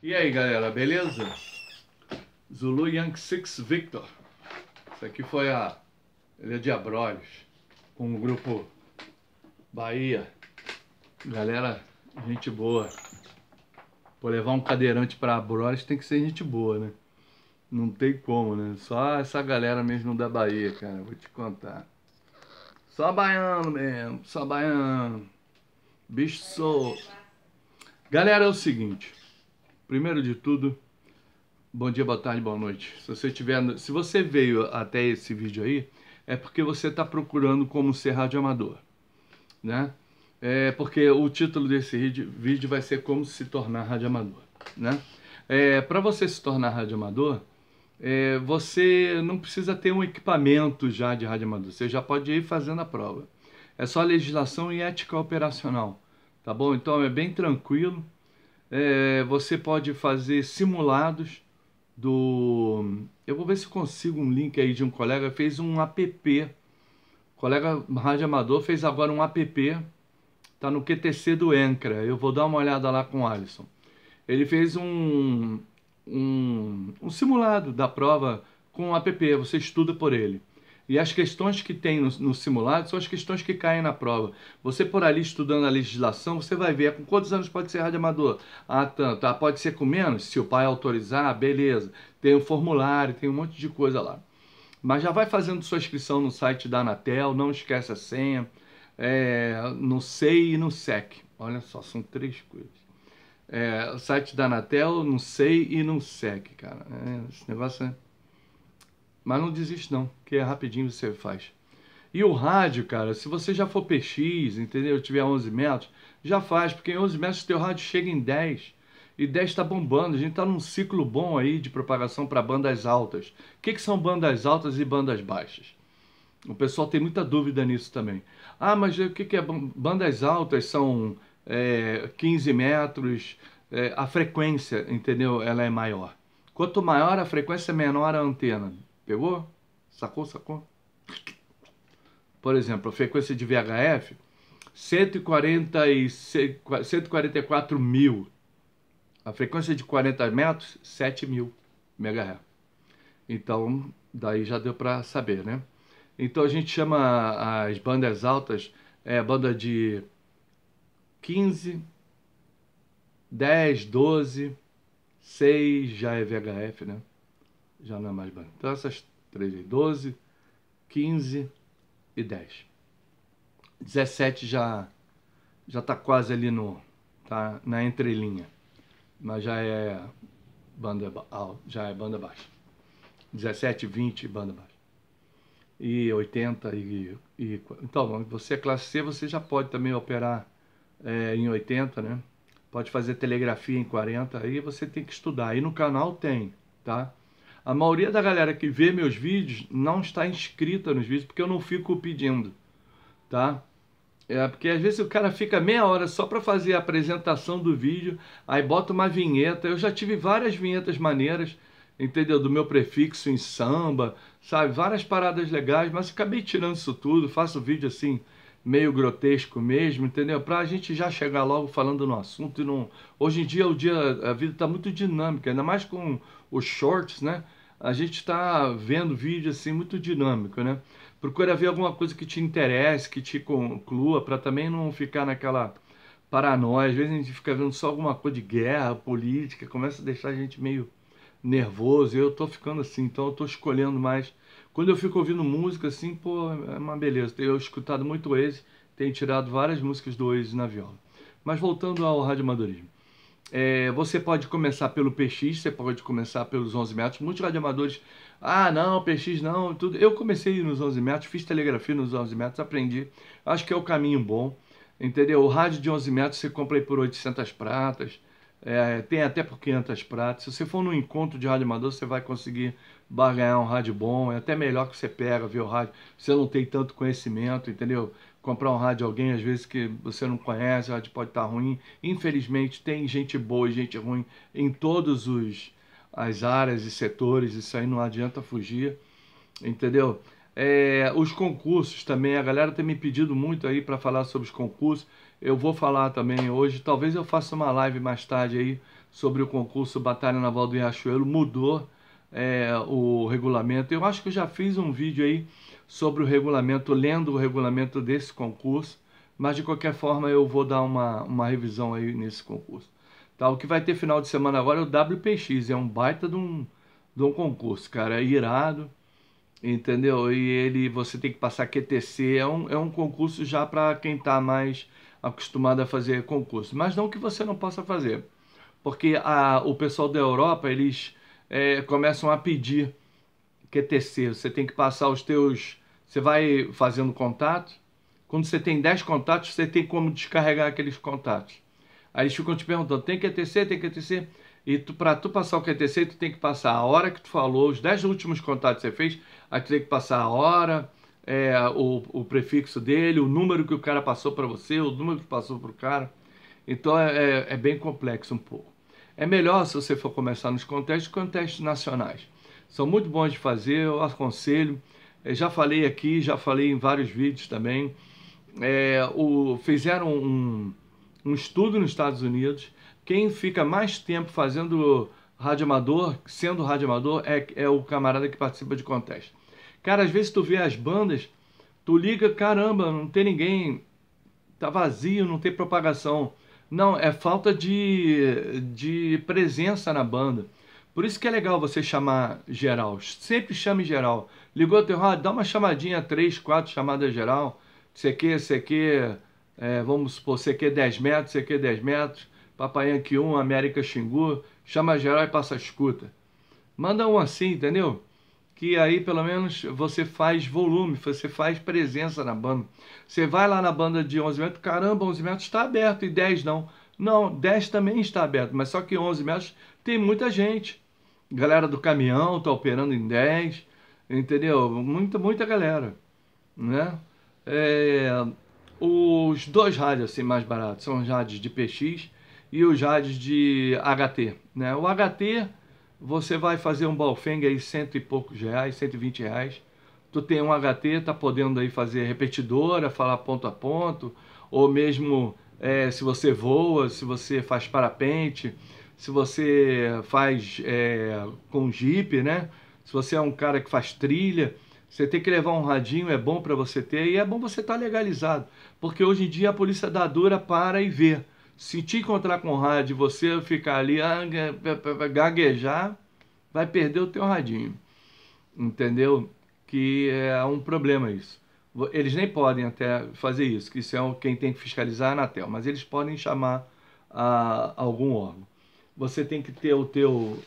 E aí galera, beleza? Zulu Yankee Six Victor. Isso aqui foi a Ilha de Abrolhos, com o grupo Bahia. Galera, gente boa. Por levar um cadeirante para Abrolhos tem que ser gente boa, né? Não tem como, né? Só essa galera mesmo da Bahia, cara, vou te contar. Só baiano mesmo, só baiano. Bicho sou. Galera, é o seguinte. Primeiro de tudo, bom dia, boa tarde, boa noite. Se você tiver, se você veio até esse vídeo aí, é porque você está procurando como ser radioamador, né? É porque o título desse vídeo vai ser como se tornar radioamador, né? É, Para você se tornar radioamador, é, você não precisa ter um equipamento já de radioamador, você já pode ir fazendo a prova. É só legislação e ética operacional, tá bom? Então é bem tranquilo, é, você pode fazer simulados do. Eu vou ver se consigo um link aí de um colega. Fez um app. O colega Rádio Amador fez agora um app. Tá no QTC do Encra. Eu vou dar uma olhada lá com o Alisson. Ele fez um, um, um simulado da prova com o app. Você estuda por ele. E as questões que tem no, no, simulado são as questões que caem na prova. Você por ali estudando a legislação, você vai ver com quantos anos pode ser radioamador. Ah, tanto. Ah, pode ser com menos, se o pai autorizar, beleza. Tem um formulário, tem um monte de coisa lá. Mas já vai fazendo sua inscrição no site da Anatel, não esquece a senha, é, no SEI e no SEC. Olha só, são três coisas. É, o site da Anatel, no SEI e no SEC, cara. É, esse negócio é mas não desiste não, que é rapidinho você faz. E o rádio, cara, se você já for PX, entendeu? Tiver 11 metros, já faz, porque em 11 metros teu rádio chega em 10. E 10 está bombando, a gente está num ciclo bom aí de propagação para bandas altas. O que, que são bandas altas e bandas baixas? O pessoal tem muita dúvida nisso também. Ah, mas o que, que é bandas altas? São é, 15 metros, é, a frequência, entendeu? Ela é maior. Quanto maior a frequência, menor a antena. Pegou? Sacou, sacou? Por exemplo, a frequência de VHF, 146, 144 mil. A frequência de 40 metros, 7 mil MHz. Então, daí já deu para saber, né? Então a gente chama as bandas altas, é, banda de 15, 10, 12, 6 já é VHF, né? já não é mais branco. Então essas 3 e 12, 15 e 10. 17 já já está quase ali no tá na entrelinha, mas já é banda ah, já é banda baixa. 17, 20 banda baixa. E 80 e, e então você é classe C, você já pode também operar é, em 80, né? Pode fazer telegrafia em 40, aí você tem que estudar. Aí no canal tem, tá? A maioria da galera que vê meus vídeos não está inscrita nos vídeos porque eu não fico pedindo, tá? É porque às vezes o cara fica meia hora só para fazer a apresentação do vídeo, aí bota uma vinheta. Eu já tive várias vinhetas maneiras, entendeu? Do meu prefixo em samba, sabe? Várias paradas legais, mas acabei tirando isso tudo. Faço vídeo assim, meio grotesco mesmo, entendeu? Para a gente já chegar logo falando no assunto e não. Hoje em dia, o dia, a vida está muito dinâmica, ainda mais com os shorts, né? a gente está vendo vídeo assim muito dinâmico, né? Procura ver alguma coisa que te interesse, que te conclua, para também não ficar naquela paranoia. Às vezes a gente fica vendo só alguma coisa de guerra, política, começa a deixar a gente meio nervoso. Eu tô ficando assim, então eu tô escolhendo mais. Quando eu fico ouvindo música assim, pô, é uma beleza. Eu escutado muito esse, tenho tirado várias músicas do Waze na viola. Mas voltando ao radioamadorismo. É, você pode começar pelo PX, você pode começar pelos 11 metros. Muitos radioamadores, ah, não, PX não, tudo. Eu comecei nos 11 metros, fiz telegrafia nos 11 metros, aprendi. Acho que é o caminho bom, entendeu? O rádio de 11 metros você compra aí por 800 pratas, é, tem até por 500 pratas. Se você for num encontro de radioamador, você vai conseguir vai ganhar um rádio bom, é até melhor que você pega, ver o rádio, você não tem tanto conhecimento, entendeu? Comprar um rádio de alguém, às vezes, que você não conhece, o rádio pode estar tá ruim. Infelizmente, tem gente boa e gente ruim em todos os as áreas e setores, isso aí não adianta fugir, entendeu? É, os concursos também, a galera tem me pedido muito aí para falar sobre os concursos. Eu vou falar também hoje, talvez eu faça uma live mais tarde aí sobre o concurso Batalha Naval do Riachuelo. Mudou é, o regulamento. Eu acho que eu já fiz um vídeo aí sobre o regulamento, lendo o regulamento desse concurso, mas de qualquer forma eu vou dar uma, uma revisão aí nesse concurso. Tá, o que vai ter final de semana agora é o WPX, é um baita de um, de um concurso, cara, é irado, entendeu? E ele, você tem que passar QTC, é um, é um concurso já para quem está mais acostumado a fazer concurso, mas não que você não possa fazer, porque a, o pessoal da Europa, eles é, começam a pedir QTC. Você tem que passar os teus. Você vai fazendo contato. Quando você tem 10 contatos, você tem como descarregar aqueles contatos. Aí eles ficam te perguntando: tem QTC? Tem QTC? E para tu passar o QTC, tu tem que passar a hora que tu falou, os 10 últimos contatos que você fez, aí tu tem que passar a hora, é, o, o prefixo dele, o número que o cara passou para você, o número que passou para o cara. Então é, é, é bem complexo um pouco. É melhor, se você for começar nos contextos, contextos nacionais. São muito bons de fazer, eu aconselho. Eu é, já falei aqui, já falei em vários vídeos também. É, o, fizeram um, um estudo nos Estados Unidos. Quem fica mais tempo fazendo rádio amador, sendo rádio amador, é, é o camarada que participa de contest. Cara, às vezes tu vê as bandas, tu liga, caramba, não tem ninguém, tá vazio, não tem propagação. Não, é falta de, de presença na banda. Por isso que é legal você chamar geral. Sempre chame geral. Ligou o teu rádio, dá uma chamadinha, três, quatro chamadas geral. CQ, CQ, é, vamos supor, CQ 10 metros, CQ 10 metros, Papai Yankee 1, América Xingu. Chama geral e passa a escuta. Manda um assim, entendeu? que aí pelo menos você faz volume, você faz presença na banda. Você vai lá na banda de 11 metros, caramba, 11 metros está aberto e 10 não. Não, 10 também está aberto, mas só que 11 metros tem muita gente. Galera do caminhão está operando em 10, entendeu? Muita, muita galera, né? É, os dois rádios assim mais baratos são os rádios de PX e os rádios de HT, né? O HT você vai fazer um Balfeng aí, cento e poucos reais, cento e vinte reais. Tu tem um HT, tá podendo aí fazer repetidora, falar ponto a ponto, ou mesmo é, se você voa, se você faz parapente, se você faz é, com Jeep, né? Se você é um cara que faz trilha, você tem que levar um radinho, é bom para você ter e é bom você estar tá legalizado, porque hoje em dia a polícia da dura para e vê. Se te encontrar com rádio e você ficar ali, ah, gaguejar, vai perder o teu radinho. Entendeu? Que é um problema isso. Eles nem podem até fazer isso, que isso é quem tem que fiscalizar é a Anatel, mas eles podem chamar a, ah, a algum órgão. Você tem que ter o teu...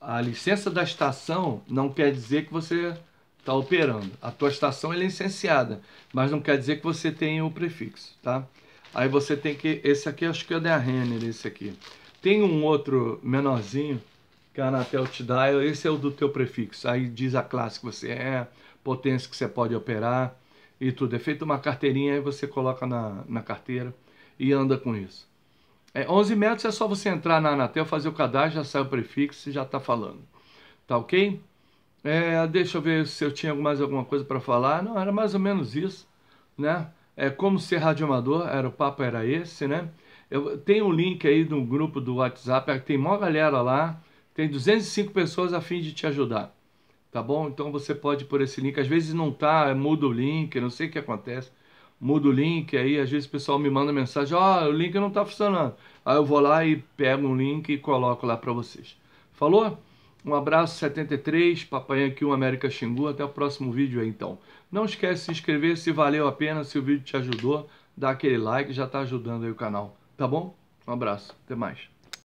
A licença da estação não quer dizer que você está operando. A tua estação é licenciada, mas não quer dizer que você tenha o prefixo, tá? Aí você tem que. Esse aqui acho que é da Renner, esse aqui. Tem um outro menorzinho que é a Anatel te dá. Esse é o do teu prefixo. Aí diz a classe que você é, potência que você pode operar e tudo. É feito uma carteirinha, aí você coloca na, na carteira e anda com isso. É, 11 metros é só você entrar na Anatel, fazer o cadastro, já sai o prefixo e já tá falando. Tá ok? É, deixa eu ver se eu tinha mais alguma coisa para falar. Não, era mais ou menos isso, né? é, Como Ser Radioamador, era, o papo era esse, né? Eu, tem um link aí de um grupo do WhatsApp, é tem maior galera lá, tem 205 pessoas a fim de te ajudar, tá bom? Então você pode por esse link, às vezes não tá, muda o link, não sei o que acontece, muda o link, aí às vezes o pessoal me manda mensagem, ó, oh, o link não tá funcionando. Aí eu vou lá e pego um link e coloco lá para vocês. Falou? Um abraço 73, Papai aqui um América Xingu, até o próximo vídeo aí então. Não esquece de se inscrever se valeu a pena, se o vídeo te ajudou, dá aquele like, já está ajudando aí o canal, tá bom? Um abraço, até mais.